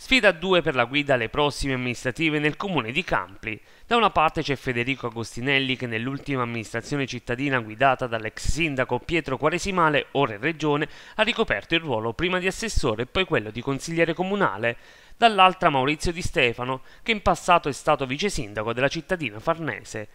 Sfida 2 per la guida alle prossime amministrative nel comune di Campli. Da una parte c'è Federico Agostinelli che nell'ultima amministrazione cittadina guidata dall'ex sindaco Pietro Quaresimale, ora in regione, ha ricoperto il ruolo prima di assessore e poi quello di consigliere comunale. Dall'altra Maurizio Di Stefano, che in passato è stato vice sindaco della cittadina farnese.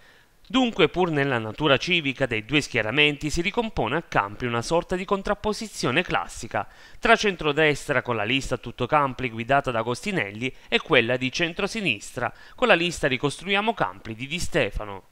Dunque, pur nella natura civica dei due schieramenti, si ricompone a Campi una sorta di contrapposizione classica tra centrodestra con la lista Tutto Tuttocampi guidata da Agostinelli e quella di centrosinistra con la lista Ricostruiamo Campi di Di Stefano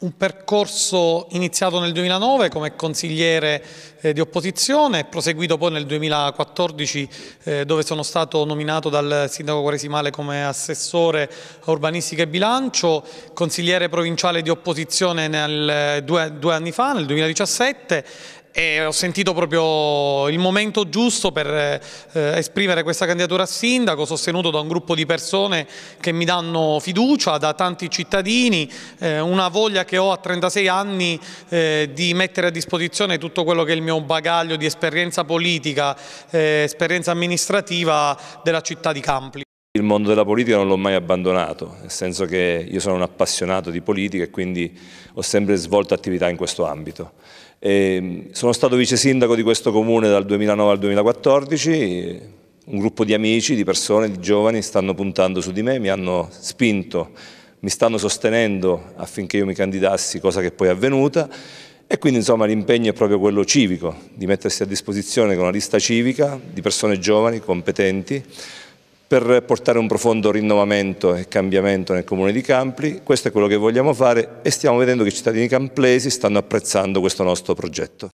un percorso iniziato nel 2009 come consigliere eh, di opposizione, proseguito poi nel 2014 eh, dove sono stato nominato dal sindaco Quaresimale come assessore a urbanistica e bilancio, consigliere provinciale di opposizione nel, eh, due, due anni fa, nel 2017 e ho sentito proprio il momento giusto per eh, esprimere questa candidatura a sindaco, sostenuto da un gruppo di persone che mi danno fiducia, da tanti cittadini, eh, una voglia che ho a 36 anni eh, di mettere a disposizione tutto quello che è il mio bagaglio di esperienza politica, eh, esperienza amministrativa della città di Campli il mondo della politica non l'ho mai abbandonato, nel senso che io sono un appassionato di politica e quindi ho sempre svolto attività in questo ambito. E mm, sono stato vice sindaco di questo comune dal 2009 al 2014, un gruppo di amici, di persone, di giovani stanno puntando su di me, mi hanno spinto, mi stanno sostenendo affinché io mi candidassi, cosa che poi è avvenuta, e quindi insomma l'impegno è proprio quello civico, di mettersi a disposizione con una lista civica di persone giovani, competenti, per portare un profondo rinnovamento e cambiamento nel comune di Campli. Questo è quello che vogliamo fare e stiamo vedendo che i cittadini camplesi stanno apprezzando questo nostro progetto.